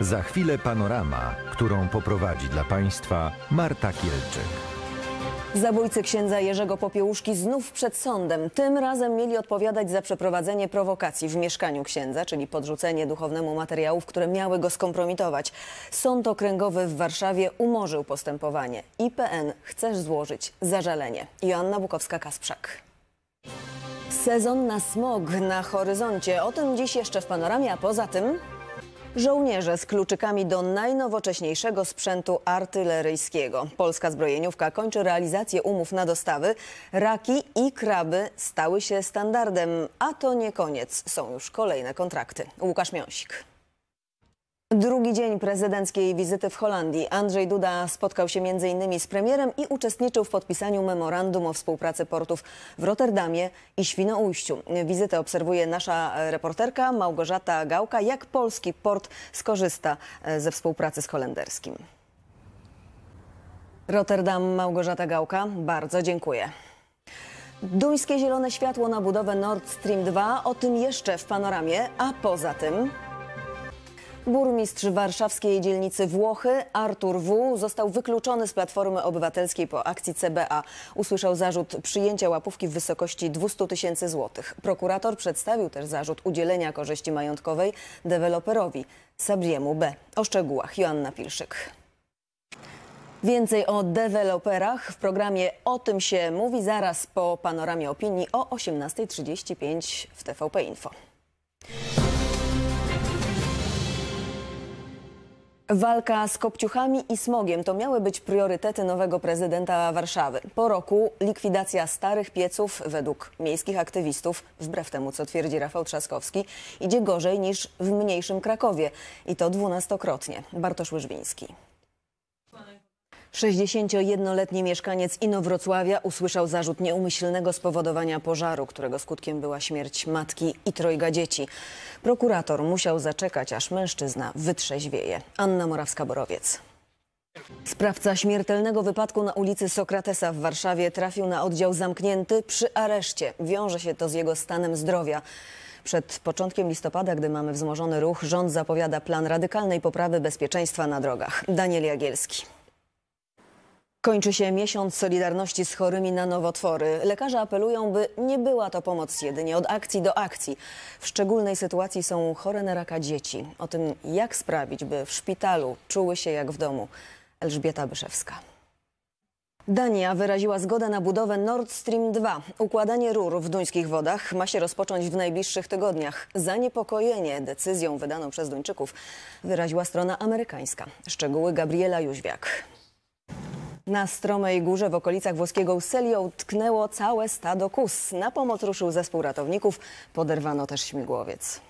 Za chwilę panorama, którą poprowadzi dla Państwa Marta Kielczyk. Zabójcy księdza Jerzego Popiełuszki znów przed sądem. Tym razem mieli odpowiadać za przeprowadzenie prowokacji w mieszkaniu księdza, czyli podrzucenie duchownemu materiałów, które miały go skompromitować. Sąd Okręgowy w Warszawie umorzył postępowanie. IPN chce złożyć zażalenie. Joanna Bukowska-Kasprzak. Sezon na smog na horyzoncie. O tym dziś jeszcze w panoramie, a poza tym... Żołnierze z kluczykami do najnowocześniejszego sprzętu artyleryjskiego. Polska zbrojeniówka kończy realizację umów na dostawy. Raki i kraby stały się standardem, a to nie koniec. Są już kolejne kontrakty. Łukasz Miąsik. Drugi dzień prezydenckiej wizyty w Holandii. Andrzej Duda spotkał się m.in. z premierem i uczestniczył w podpisaniu memorandum o współpracy portów w Rotterdamie i Świnoujściu. Wizytę obserwuje nasza reporterka Małgorzata Gałka. Jak polski port skorzysta e, ze współpracy z holenderskim? Rotterdam, Małgorzata Gałka, bardzo dziękuję. Duńskie zielone światło na budowę Nord Stream 2. O tym jeszcze w panoramie, a poza tym... Burmistrz warszawskiej dzielnicy Włochy Artur W. został wykluczony z Platformy Obywatelskiej po akcji CBA. Usłyszał zarzut przyjęcia łapówki w wysokości 200 tysięcy złotych. Prokurator przedstawił też zarzut udzielenia korzyści majątkowej deweloperowi Sabriemu B. O szczegółach Joanna Pilszyk. Więcej o deweloperach w programie O tym się mówi zaraz po panoramie opinii o 18.35 w TVP Info. Walka z kopciuchami i smogiem to miały być priorytety nowego prezydenta Warszawy. Po roku likwidacja starych pieców według miejskich aktywistów, wbrew temu co twierdzi Rafał Trzaskowski, idzie gorzej niż w mniejszym Krakowie i to dwunastokrotnie. Bartosz Łyżwiński. 61-letni mieszkaniec Inowrocławia usłyszał zarzut nieumyślnego spowodowania pożaru, którego skutkiem była śmierć matki i trojga dzieci. Prokurator musiał zaczekać, aż mężczyzna wytrzeźwieje. Anna Morawska-Borowiec. Sprawca śmiertelnego wypadku na ulicy Sokratesa w Warszawie trafił na oddział zamknięty przy areszcie. Wiąże się to z jego stanem zdrowia. Przed początkiem listopada, gdy mamy wzmożony ruch, rząd zapowiada plan radykalnej poprawy bezpieczeństwa na drogach. Daniel Jagielski. Kończy się miesiąc Solidarności z chorymi na nowotwory. Lekarze apelują, by nie była to pomoc jedynie od akcji do akcji. W szczególnej sytuacji są chore na raka dzieci. O tym, jak sprawić, by w szpitalu czuły się jak w domu. Elżbieta Byszewska. Dania wyraziła zgodę na budowę Nord Stream 2. Układanie rur w duńskich wodach ma się rozpocząć w najbliższych tygodniach. Zaniepokojenie decyzją wydaną przez Duńczyków wyraziła strona amerykańska. Szczegóły Gabriela Jóźwiak. Na stromej górze w okolicach włoskiego Uselio utknęło całe stado kus. Na pomoc ruszył zespół ratowników, poderwano też śmigłowiec.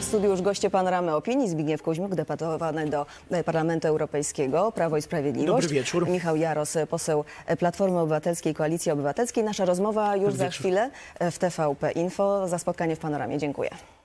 W studiu już goście panoramy opinii Zbigniew Kuźmiuk, deputowany do e, Parlamentu Europejskiego, Prawo i Sprawiedliwość. Dobry wieczór. Michał Jaros, e, poseł e, Platformy Obywatelskiej, Koalicji Obywatelskiej. Nasza rozmowa już za chwilę w TVP Info. Za spotkanie w panoramie. Dziękuję.